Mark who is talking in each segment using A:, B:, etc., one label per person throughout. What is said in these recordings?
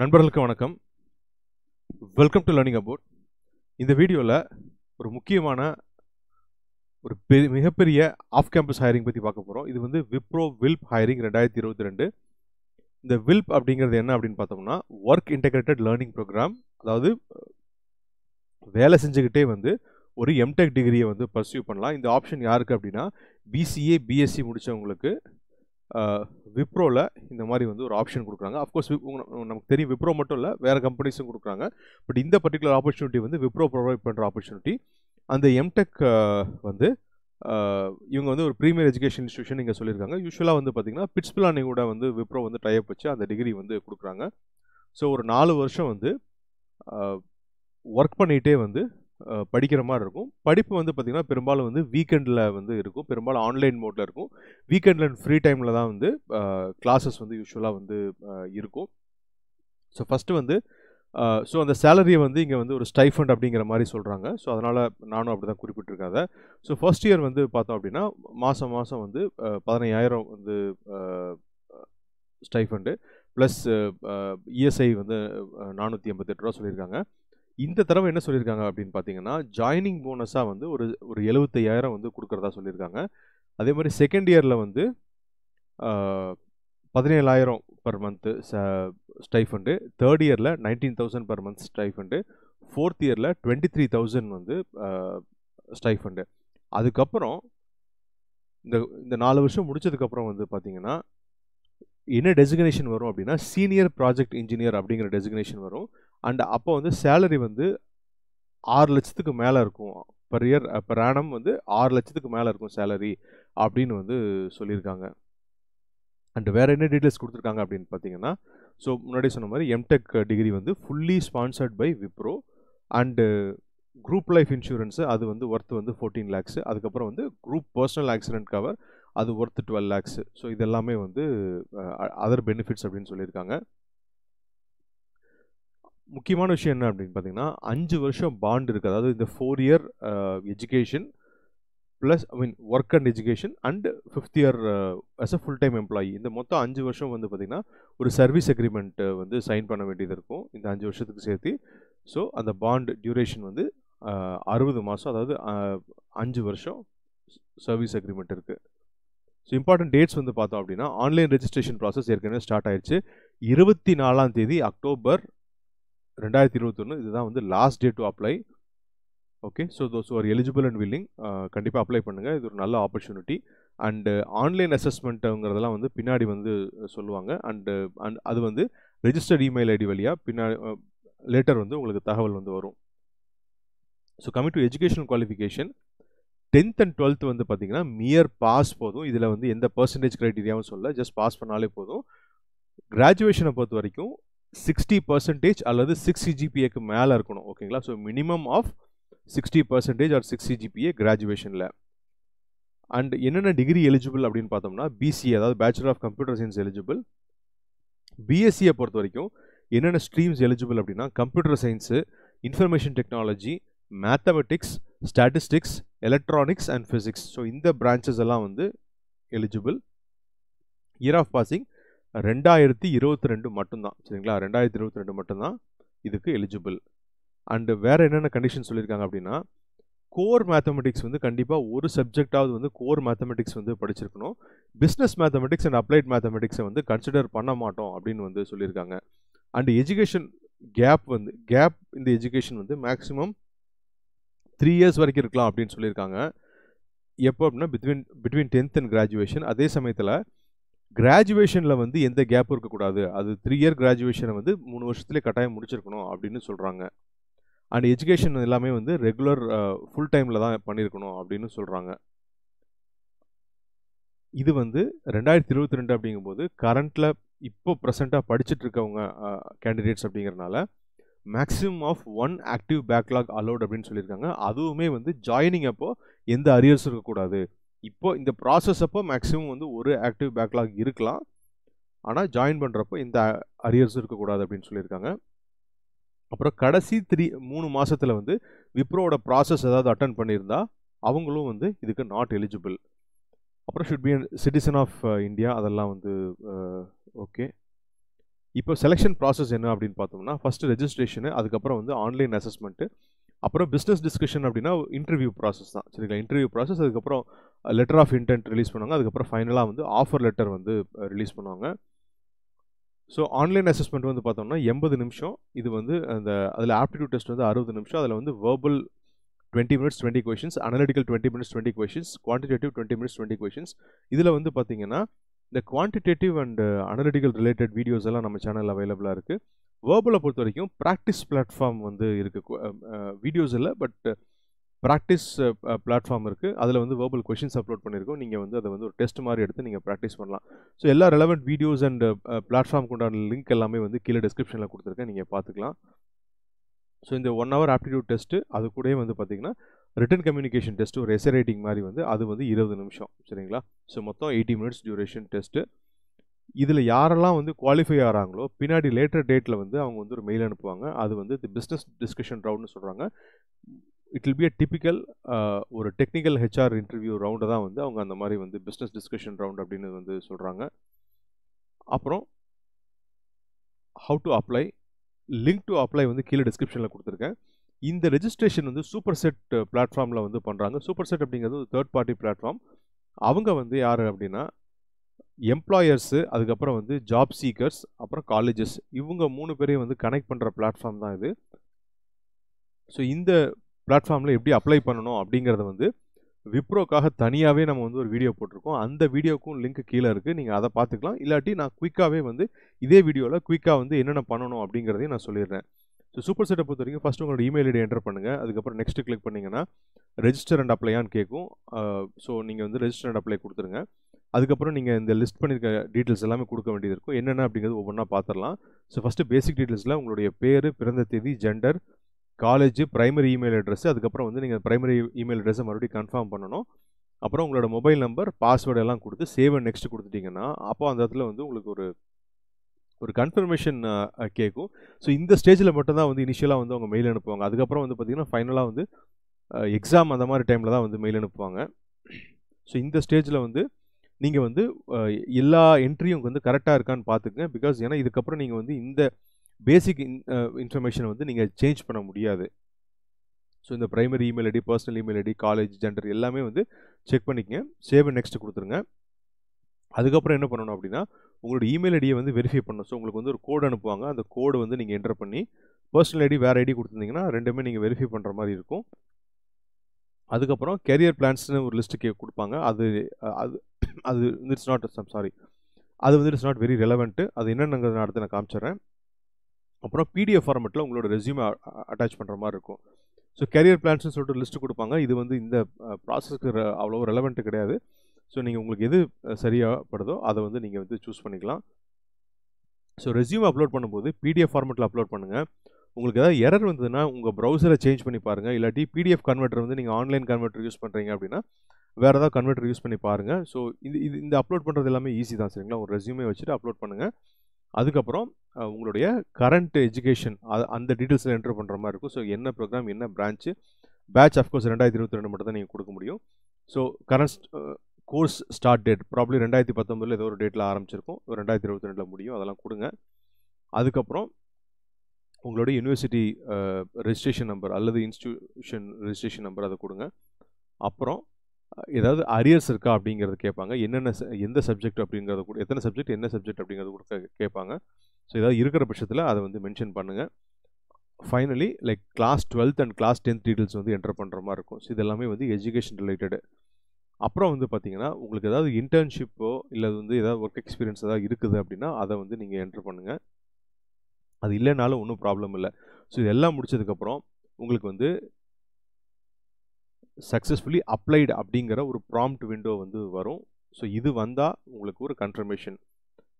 A: நண்பர்களுக்கு வணக்கம் welcome to learning அபோட் இந்த வீடியோவில் ஒரு முக்கியமான ஒரு பெ மிகப்பெரிய ஆஃப் கேம்பஸ் ஹையரிங் பற்றி பார்க்க போகிறோம் இது வந்து விப்ரோ வில்ப் ஹையரிங் ரெண்டாயிரத்தி இருபத்தி ரெண்டு இந்த வில்ப் அப்படிங்கிறது என்ன அப்படின்னு பார்த்தோம்னா ஒர்க் இன்டெகிரேட்டட் லேர்னிங் ப்ரோக்ராம் அதாவது வேலை செஞ்சுக்கிட்டே வந்து ஒரு எம்டெக் டிகிரியை வந்து பர்சியூ பண்ணலாம் இந்த ஆப்ஷன் யாருக்கு அப்படின்னா பிசிஏ பிஎஸ்சி முடித்தவங்களுக்கு விப்ரோவில் இந்த மாதிரி வந்து ஒரு ஆப்ஷன் கொடுக்குறாங்க அஃப்கோர்ஸ் நமக்கு தெரியும் விப்ரோ மட்டும் இல்லை வேறு கம்பெனிஸும் கொடுக்குறாங்க பட் இந்த பர்டிகுலர் ஆப்பர்ச்சுனிட்டி வந்து விப்ரோ ப்ரொவைட் பண்ணுற ஆப்பர்ச்சுனிட்டி அந்த எம்டெக் வந்து இவங்க வந்து ஒரு ப்ரீமியர் எஜுகேஷன் இன்ஸ்டியூஷன் இங்கே சொல்லியிருக்காங்க யூஸ்வலாக வந்து பார்த்திங்கன்னா பிட்ஸ்பிளானி கூட வந்து விப்ரோ வந்து டைப் வச்சு அந்த டிகிரி வந்து கொடுக்குறாங்க ஸோ ஒரு நாலு வருஷம் வந்து ஒர்க் பண்ணிகிட்டே வந்து படிக்கிற மாதிரி இருக்கும் படிப்பு வந்து பார்த்திங்கன்னா பெரும்பாலும் வந்து வீக்கெண்டில் வந்து இருக்கும் பெரும்பாலும் ஆன்லைன் மோட்டில் இருக்கும் வீக்கெண்டில் அண்ட் ஃப்ரீ டைமில் தான் வந்து கிளாஸஸ் வந்து யூஸ்வலாக வந்து இருக்கும் ஸோ ஃபஸ்ட்டு வந்து ஸோ அந்த சேலரியை வந்து இங்கே வந்து ஒரு ஸ்டைஃபண்ட் அப்படிங்கிற மாதிரி சொல்கிறாங்க ஸோ அதனால் நானும் அப்படி தான் குறிப்பிட்டிருக்காத ஸோ ஃபர்ஸ்ட் இயர் வந்து பார்த்தோம் அப்படின்னா மாதம் மாதம் வந்து பதினையாயிரம் வந்து ஸ்டைஃபண்டு ப்ளஸ் இஎஸ்ஐ வந்து நானூற்றி எண்பத்தெட்டு ரூபா சொல்லியிருக்காங்க இந்த தடவை என்ன சொல்லியிருக்காங்க அப்படின்னு பார்த்தீங்கன்னா ஜாயினிங் போனஸாக வந்து ஒரு ஒரு எழுபத்தையாயிரம் வந்து கொடுக்குறதா சொல்லியிருக்காங்க அதே மாதிரி செகண்ட் இயரில் வந்து பதினேழாயிரம் பர் மந்த்து ச ஸ்டைஃபண்டு தேர்ட் இயரில் nineteen thousand per month stipend fourth இயரில் டுவெண்ட்டி த்ரீ தௌசண்ட் வந்து ஸ்டைஃபண்டு அதுக்கப்புறம் இந்த இந்த நாலு வருஷம் முடிச்சதுக்கப்புறம் வந்து பார்த்திங்கன்னா என்ன டெசிக்னேஷன் வரும் அப்படின்னா சீனியர் ப்ராஜெக்ட் இன்ஜினியர் அப்படிங்கிற டெசிக்னேஷன் வரும் அண்ட் அப்போ வந்து சேலரி வந்து ஆறு லட்சத்துக்கு மேலே இருக்கும் பர் இயர் பர் ஆனம் வந்து ஆறு லட்சத்துக்கு மேலே இருக்கும் சேலரி அப்படின்னு வந்து சொல்லியிருக்காங்க அண்ட் வேறு என்ன டீட்டெயில்ஸ் கொடுத்துருக்காங்க அப்படின்னு பார்த்தீங்கன்னா ஸோ முன்னாடி சொன்ன மாதிரி எம்டெக் டிகிரி வந்து fully sponsored by Wipro and group life insurance அது வந்து ஒர்த் வந்து ஃபோர்டீன் லேக்ஸு அதுக்கப்புறம் வந்து குரூப் பர்சனல் ஆக்சிடென்ட் கவர் அது ஒர்த் டுவெல் லேக்ஸு ஸோ இதெல்லாமே வந்து அதர் பெனிஃபிட்ஸ் அப்படின்னு சொல்லியிருக்காங்க முக்கியமான விஷயம் என்ன அப்படின்னு பார்த்தீங்கன்னா அஞ்சு வருஷம் பாண்ட் இருக்குது அதாவது இந்த four year education plus I mean work and education and fifth year as a full time employee இந்த மொத்தம் அஞ்சு வருஷம் வந்து பார்த்திங்கன்னா ஒரு சர்வீஸ் அக்ரிமெண்ட்டு வந்து சைன் பண்ண வேண்டியது இருக்கும் இந்த அஞ்சு வருஷத்துக்கு சேர்த்து ஸோ அந்த பாண்ட் டியூரேஷன் வந்து அறுபது மாதம் அதாவது அஞ்சு வருஷம் சர்வீஸ் அக்ரிமெண்ட் இருக்குது ஸோ இம்பார்ட்டன்ட் டேட்ஸ் வந்து பார்த்தோம் அப்படின்னா ஆன்லைன் ரெஜிஸ்ட்ரேஷன் ப்ராசஸ் ஏற்கனவே ஸ்டார்ட் ஆயிடுச்சு இருபத்தி நாலாம் தேதி அக்டோபர் ரெண்டாயிரத்தி இருபத்தொன்று இதுதான் வந்து last day to apply okay so those are eligible and willing கண்டிப்பாக அப்ளை பண்ணுங்கள் இது ஒரு நல்ல ஆப்பர்ச்சுனிட்டி அண்டு ஆன்லைன் அசஸ்மெண்ட்டுங்கிறதெல்லாம் வந்து பின்னாடி வந்து சொல்லுவாங்க அண்டு அண்ட் அது வந்து ரெஜிஸ்டர்ட் இமெயில் ஐடி வழியாக பின்னாடி லேட்டர் வந்து உங்களுக்கு தகவல் வந்து வரும் so coming to education qualification tenth and twelfth வந்து பார்த்தீங்கன்னா மியர் பாஸ் போதும் இதில் வந்து எந்த பர்சன்டேஜ் க்ரைட்டீரியாவும் சொல்ல ஜஸ்ட் பாஸ் பண்ணாலே போதும் கிராஜுவேஷனை பொறுத்த வரைக்கும் சிக்ஸ்டி பர்சன்டேஜ் அல்லது சிக்ஸ் ஜிபிஏக்கு மேலே இருக்கணும் ஓகேங்களா so minimum of sixty percentage or six GPA கிராஜுவேஷனில் அண்ட் என்னென்ன டிகிரி எலிஜிபிள் அப்படின்னு பார்த்தோம்னா பிசி அதாவது bachelor of computer science eligible பிஎஸ்சியை பொறுத்த வரைக்கும் என்னென்ன ஸ்ட்ரீம்ஸ் எலிஜிபிள் அப்படின்னா computer science information technology mathematics statistics electronics and physics so இந்த பிரான்ச்சஸ் எல்லாம் வந்து எலிஜிபிள் இயர் ஆஃப் பாசிங் ரெண்டாயிரத்தி இருபத்தி ரெண்டு மட்டும்தான் சரிங்களா ரெண்டாயிரத்தி இருபத்தி ரெண்டு மட்டும்தான் இதுக்கு எலிஜிபிள் அண்டு வேறு என்னென்ன கண்டிஷன் சொல்லியிருக்காங்க அப்படின்னா கோர் மேத்தமெட்டிக்ஸ் வந்து கண்டிப்பாக ஒரு சப்ஜெக்டாவது வந்து கோர் மேத்தமெட்டிக்ஸ் வந்து படிச்சிருக்கணும் பிஸ்னஸ் மேத்தமெட்டிக்ஸ் அண்ட் அப்ளைட் மேத்தமெட்டிக்ஸை வந்து கன்சிடர் பண்ண மாட்டோம் அப்படின்னு வந்து சொல்லியிருக்காங்க அண்டு எஜுகேஷன் கேப் வந்து கேப் இந்த எஜுகேஷன் வந்து மேக்ஸிமம் த்ரீ இயர்ஸ் வரைக்கும் இருக்கலாம் அப்படின்னு சொல்லியிருக்காங்க எப்போ அப்படின்னா between between tenth and graduation அதே சமயத்தில் கிராஜுவேஷனில் வந்து எந்த கேப்பும் இருக்கக்கூடாது அது த்ரீ இயர் கிராஜுவேஷனை வந்து மூணு வருஷத்துலேயே கட்டாயம் முடிச்சிருக்கணும் அப்படின்னு சொல்கிறாங்க அண்ட் எஜுகேஷன் எல்லாமே வந்து ரெகுலர் ஃபுல் டைமில் தான் பண்ணியிருக்கணும் அப்படின்னு சொல்கிறாங்க இது வந்து ரெண்டாயிரத்தி இருபத்தி ரெண்டு அப்படிங்கும்போது கரண்ட்டில் இப்போ ப்ரெசண்ட்டாக படிச்சுட்டு இருக்கவங்க கேண்டிடேட்ஸ் அப்படிங்கிறனால maximum of one active backlog allowed அப்படின்னு சொல்லியிருக்காங்க அதுவுமே வந்து ஜாயினிங் அப்போது எந்த அரியர்ஸும் இருக்கக்கூடாது இப்போ இந்த ப்ராசஸ் அப்போ மேக்ஸிமம் வந்து ஒரு ஆக்டிவ் பேக்லாக் இருக்கலாம் ஆனால் ஜாயின் பண்ணுறப்போ இந்த அரியர்ஸ் இருக்கக்கூடாது அப்படின்னு சொல்லியிருக்காங்க அப்புறம் கடைசி த்ரீ மூணு மாதத்தில் வந்து விப்ரோட ப்ராசஸ் ஏதாவது அட்டன் பண்ணியிருந்தா அவங்களும் வந்து இதுக்கு நாட் எலிஜிபிள் அப்புறம் should be citizen of India அதெல்லாம் வந்து ஓகே uh, இப்போ செலெக்ஷன் ப்ராசஸ் என்ன அப்படின்னு பார்த்தோம்னா ஃபஸ்ட்டு ரெஜிஸ்ட்ரேஷனு அதுக்கப்புறம் வந்து ஆன்லைன் அசஸ்மெண்ட்டு அப்புறம் பிஸ்னஸ் டிஸ்கஷன் அப்படின்னா இன்டர்வியூ ப்ராசஸ் தான் சரிங்களா இன்டர்வியூ ப்ராசஸ் அதுக்கப்புறம் லெட்டர் ஆஃப் இன்டென்ட் ரிலீஸ் பண்ணுவாங்க அதுக்கப்புறம் ஃபைனலாக வந்து ஆஃபர் லெட்டர் வந்து ரிலீஸ் பண்ணுவாங்க ஸோ ஆன்லைன் அசஸ்மெண்ட் வந்து பார்த்தோம்னா எண்பது நிமிஷம் இது வந்து அந்த அதில் ஆப்டிடியூட் டெஸ்ட் வந்து அறுபது நிமிஷம் அதில் வந்து verbal twenty minutes twenty questions analytical twenty minutes twenty questions quantitative twenty minutes twenty questions இதில் வந்து பார்த்தீங்கன்னா இந்த quantitative and analytical related videos எல்லாம் நம்ம சேனலில் அவைலபிளாக இருக்குது வேர்பில் பொறுத்த வரைக்கும் ப்ராக்டிஸ் பிளாட்ஃபார்ம் வந்து இருக்குது வீடியோஸ் இல்லை பட் ப்ராக்டிஸ் பிளாட்ஃபார்ம் இருக்குது அதில் வந்து வேர்பல் கொஷின்ஸ் அப்லோட் பண்ணியிருக்கோம் நீங்கள் வந்து அதை வந்து ஒரு டெஸ்ட் மாதிரி எடுத்து நீங்கள் ப்ராக்டிஸ் பண்ணலாம் ஸோ எல்லா ரெலவெண்ட் வீடியோஸ் அண்ட் பிளாட்ஃபார்ம் உண்டான லிங்க் எல்லாமே வந்து கீழே டிஸ்கிரிப்ஷனில் கொடுத்துருக்கேன் நீங்கள் பார்த்துக்கலாம் ஸோ இந்த ஒன் ஹவர் ஆப்டிடியூட் டெஸ்ட்டு அது கூட வந்து பார்த்திங்கன்னா ரிட்டன் கம்யூனிகேஷன் டெஸ்ட்டு ஒரு எஸ்ஏ ரைட்டிங் மாதிரி வந்து அது வந்து இருபது நிமிஷம் சரிங்களா ஸோ மொத்தம் எயிட்டி மினிட்ஸ் டியூரேஷன் டெஸ்ட்டு இதில் யாரெல்லாம் வந்து குவாலிஃபை ஆகிறாங்களோ பின்னாடி லேட்டர் டேட்டில் வந்து அவங்க வந்து ஒரு மெயில் அனுப்புவாங்க அது வந்து தி பிஸ்னஸ் டிஸ்கஷன் ரவுண்ட்னு சொல்கிறாங்க it will be a typical ஒரு டெக்னிக்கல் ஹெச்ஆர் இன்டர்வியூ ரவுண்டை தான் வந்து அவங்க அந்த மாதிரி வந்து பிஸ்னஸ் டிஸ்கஷன் ரவுண்ட் அப்படின்னு வந்து சொல்கிறாங்க அப்புறம் how to apply link to apply வந்து கீழே டிஸ்கிரிப்ஷனில் கொடுத்துருக்கேன் இந்த ரெஜிஸ்ட்ரேஷன் வந்து சூப்பர் செட் பிளாட்ஃபார்மில் வந்து பண்ணுறாங்க சூப்பர் செட் அப்படிங்கிறது ஒரு தேர்ட் பார்ட்டி பிளாட்ஃபார்ம் அவங்க வந்து யார் அப்படின்னா எம்ப்ளாயர்ஸு அதுக்கப்புறம் வந்து ஜாப் சீக்கர்ஸ் அப்புறம் காலேஜஸ் இவங்க மூணு பேரையும் வந்து கனெக்ட் பண்ணுற பிளாட்ஃபார்ம் தான் இது ஸோ இந்த பிளாட்ஃபார்மில் எப்படி அப்ளை பண்ணணும் அப்படிங்கிறத வந்து விப்ரோக்காக தனியாகவே நம்ம வந்து ஒரு வீடியோ போட்டிருக்கோம் அந்த வீடியோக்கும் லிங்க் கீழே இருக்குது நீங்கள் அதை பார்த்துக்கலாம் இல்லாட்டி நான் குயிக்காகவே வந்து இதே வீடியோவில் குயிக்காக வந்து என்னென்ன பண்ணணும் அப்படிங்கிறதையும் நான் சொல்லிடுறேன் ஸோ சூப்பர் செட்டை பொறுத்த வரைக்கும் ஃபஸ்ட்டு உங்களோட இமெயில் ஐடி என்டர் பண்ணுங்கள் அதுக்கப்புறம் நெக்ஸ்ட்டு கிளிக் பண்ணிங்கன்னா ரெஜிஸ்டர் அண்ட் அப்ளையான்னு கேட்கும் ஸோ நீங்கள் வந்து ரெஜிஸ்டர் அண்ட் அப்ளை கொடுத்துருங்க அதுக்கப்புறம் நீங்கள் இந்த லிஸ்ட் பண்ணியிருக்க டீட்டெயில்ஸ் எல்லாமே கொடுக்க வேண்டியது இருக்கும் என்னென்ன அப்படிங்கிறது ஒவ்வொன்றா பார்த்துடலாம் ஸோ ஃபஸ்ட்டு பேசிக் டீட்டெயில்ஸில் உங்களுடைய பேர் பிறந்த தேதி gender college primary email address அதுக்கப்புறம் வந்து நீங்கள் ப்ரைமரி இமெயில் அட்ரஸை மறுபடியும் கன்ஃபார்ம் பண்ணணும் அப்புறம் உங்களோட மொபைல் நம்பர் பாஸ்வேர்டு எல்லாம் கொடுத்து சேவ் அண்ட் நெக்ஸ்ட் கொடுத்துட்டிங்கன்னா அப்போ அந்த இடத்துல வந்து உங்களுக்கு ஒரு ஒரு கன்ஃபர்மேஷன் கேட்கும் ஸோ இந்த ஸ்டேஜில் மட்டும்தான் வந்து இனிஷியலாக வந்து அவங்க மெயில் அனுப்புவாங்க அதுக்கப்புறம் வந்து பார்த்திங்கன்னா ஃபைனலாக வந்து எக்ஸாம் அந்த மாதிரி டைமில் தான் வந்து மெயில் அனுப்புவாங்க ஸோ இந்த ஸ்டேஜில் வந்து நீங்கள் வந்து எல்லா என்ட்ரியும் வந்து கரெக்டாக இருக்கான்னு பார்த்துக்குங்க பிகாஸ் ஏன்னா இதுக்கப்புறம் நீங்கள் வந்து இந்த பேசிக் இன்ஃபர்மேஷனை வந்து நீங்கள் சேஞ்ச் பண்ண முடியாது ஸோ இந்த primary email ID personal email ID college gender எல்லாமே வந்து செக் பண்ணிக்கங்க சேவ் நெக்ஸ்ட் கொடுத்துருங்க அதுக்கப்புறம் என்ன பண்ணணும் அப்படின்னா உங்களோட இமெயில் ஐடியை வந்து வெரிஃபை பண்ணணும் ஸோ உங்களுக்கு வந்து ஒரு கோடு அனுப்புவாங்க அந்த கோடு வந்து நீங்கள் என்டர் பண்ணி பர்சனல் ஐடி வேறு ஐடி கொடுத்துருந்தீங்கன்னா ரெண்டுமே நீங்கள் வெரிஃபை பண்ணுற மாதிரி இருக்கும் அதுக்கப்புறம் கெரியர் பிளான்ஸ்னு ஒரு லிஸ்ட்டு கே கொடுப்பாங்க அது அது அது இட்ஸ் நாட் சம் சாரி அது வந்து இட்ஸ் நாட் வெரி ரெலவெண்ட்டு அது என்னென்னங்கிறத நான் அடுத்து நான் காமிச்சிடுறேன் அப்புறம் பிடிஎஃப் ஃபார்மெட்டில் உங்களோட ரெசியூம் அட்டாச் பண்ணுற மாதிரி இருக்கும் ஸோ கெரியர் பிளான்ஸ்னு சொல்லிட்டு லிஸ்ட்டு கொடுப்பாங்க இது வந்து இந்த ப்ராசஸ்க்கு அவ்வளோ ரெலவெண்ட்டு கிடையாது ஸோ நீங்கள் உங்களுக்கு எது சரியாகப்படுதோ அதை வந்து நீங்கள் வந்து சூஸ் பண்ணிக்கலாம் ஸோ ரெசியூம் அப்லோட் பண்ணும்போது பிடிஎஃப் ஃபார்மெட்டில் அப்லோட் பண்ணுங்கள் உங்களுக்கு ஏதாவது எரர் வந்ததுன்னா உங்கள் ப்ரௌசரை சேஞ்ச் பண்ணி பாருங்கள் இல்லாட்டி பிடிஎஃப் கன்வெர்ட்டர் வந்து நீங்கள் ஆன்லைன் கன்வெர்ட்டர் யூஸ் பண்ணுறீங்க அப்படின்னா வேறு ஏதாவது கன்வெர்ட்டர் யூஸ் பண்ணி பாருங்கள் ஸோ இது இது இந்த அப்லோட் பண்ணுறது எல்லாமே ஈஸி தான் சரிங்களா ஒரு ரெசியூமே வச்சுட்டு அப்லோட் பண்ணுங்கள் அதுக்கப்புறம் உங்களுடைய கரண்ட் எஜுகேஷன் அது அந்த டீட்டெயில்ஸில் என்ட்ரு பண்ணுற மாதிரி இருக்கும் ஸோ என்ன ப்ரோக்ராம் என்ன பிரான்ச்சு பேட்ச் அஃப்கோர்ஸ் ரெண்டாயிரத்தி இருபத்தி ரெண்டு மட்டும் தான் நீங்கள் கொடுக்க முடியும் so current course start date probably ரெண்டாயிரத்தி பத்தொம்பதில் ஏதோ ஒரு டேட்டில் ஆரம்பிச்சிருக்கும் ரெண்டாயிரத்தி இருபத்தி ரெண்டில் முடியும் அதெல்லாம் கொடுங்க அதுக்கப்புறம் உங்களோட யூனிவர்சிட்டி ரெஜிஸ்ட்ரேஷன் நம்பர் அல்லது இன்ஸ்டியூஷன் ரெஜிஸ்ட்ரேஷன் நம்பர் அதை கொடுங்க அப்புறம் ஏதாவது அரியர்ஸ் இருக்கா அப்படிங்கிறத கேட்பாங்க என்னென்ன எந்த சப்ஜெக்ட் அப்படிங்கிறத கூட எத்தனை சப்ஜெக்ட் என்ன சப்ஜெக்ட் அப்படிங்கிறது கொடுக்க கேட்பாங்க ஸோ ஏதாவது இருக்கிற பட்சத்தில் அதை வந்து மென்ஷன் பண்ணுங்கள் finally like class twelfth and class tenth details வந்து என்டர் பண்ணுற மாதிரி இருக்கும் ஸோ இதெல்லாமே வந்து எஜுகேஷன் ரிலேட்டடு அப்புறம் வந்து பார்த்தீங்கன்னா உங்களுக்கு ஏதாவது இன்டர்ன்ஷிப்போ இல்லை வந்து ஏதாவது ஒர்க் எக்ஸ்பீரியன்ஸ் ஏதாவது இருக்குது அப்படின்னா அதை வந்து நீங்கள் என்ட்ரு பண்ணுங்கள் அது இல்லைனாலும் ஒன்றும் ப்ராப்ளம் இல்லை ஸோ இதெல்லாம் முடிச்சதுக்கப்புறம் உங்களுக்கு வந்து சக்ஸஸ்ஃபுல்லி அப்ளைடு அப்படிங்கிற ஒரு ப்ராம்ப்ட் விண்டோ வந்து வரும் ஸோ இது வந்தால் உங்களுக்கு ஒரு கன்ஃபர்மேஷன்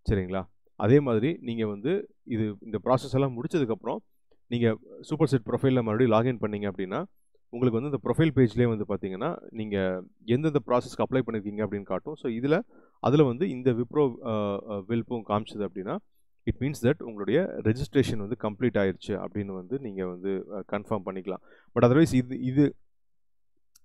A: சரிங்களா அதே மாதிரி நீங்கள் வந்து இது இந்த ப்ராசஸ் எல்லாம் முடிச்சதுக்கப்புறம் நீங்கள் சூப்பர் செட் ப்ரொஃபைலில் மறுபடியும் லாகின் பண்ணிங்க அப்படின்னா உங்களுக்கு வந்து இந்த ப்ரொஃபைல் பேஜ்லேயே வந்து பார்த்தீங்கன்னா நீங்கள் எந்தெந்த ப்ராசஸ்க்கு அப்ளை பண்ணியிருக்கீங்க அப்படின்னு காட்டும் ஸோ இதில் அதில் வந்து இந்த விப்ரோ வில்ப்பும் காமிச்சது அப்படின்னா இட் மீன்ஸ் தட் உங்களுடைய ரெஜிஸ்ட்ரேஷன் வந்து கம்ப்ளீட் ஆயிடுச்சு அப்படின்னு வந்து நீங்கள் வந்து கன்ஃபார்ம் பண்ணிக்கலாம் பட் அதர்வைஸ் இது இது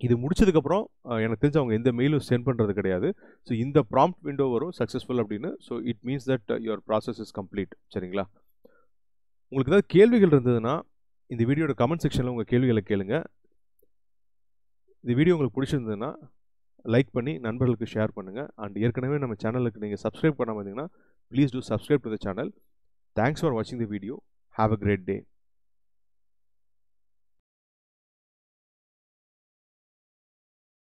A: இது முடிச்சதுக்கப்புறம் எனக்கு தெரிஞ்சு அவங்க எந்த மெயிலும் சென்ட் பண்ணுறது கிடையாது ஸோ இந்த ப்ராம்ப்ட் விண்டோ வரும் சக்ஸஸ்ஃபுல் அப்படின்னு so it means that your process is complete சரிங்களா உங்களுக்கு ஏதாவது கேள்விகள் இருந்ததுன்னா இந்த வீடியோட கமெண்ட் செக்ஷனில் உங்கள் கேள்விகளை கேளுங்க இந்த வீடியோ உங்களுக்கு பிடிச்சிருந்ததுன்னா லைக் பண்ணி நண்பர்களுக்கு ஷேர் பண்ணுங்கள் அண்ட் ஏற்கனவே நம்ம சேனலுக்கு நீங்கள் சப்ஸ்கிரைப் பண்ண இருந்தீங்கன்னா Please do subscribe to the channel. Thanks for watching the video. Have a great day.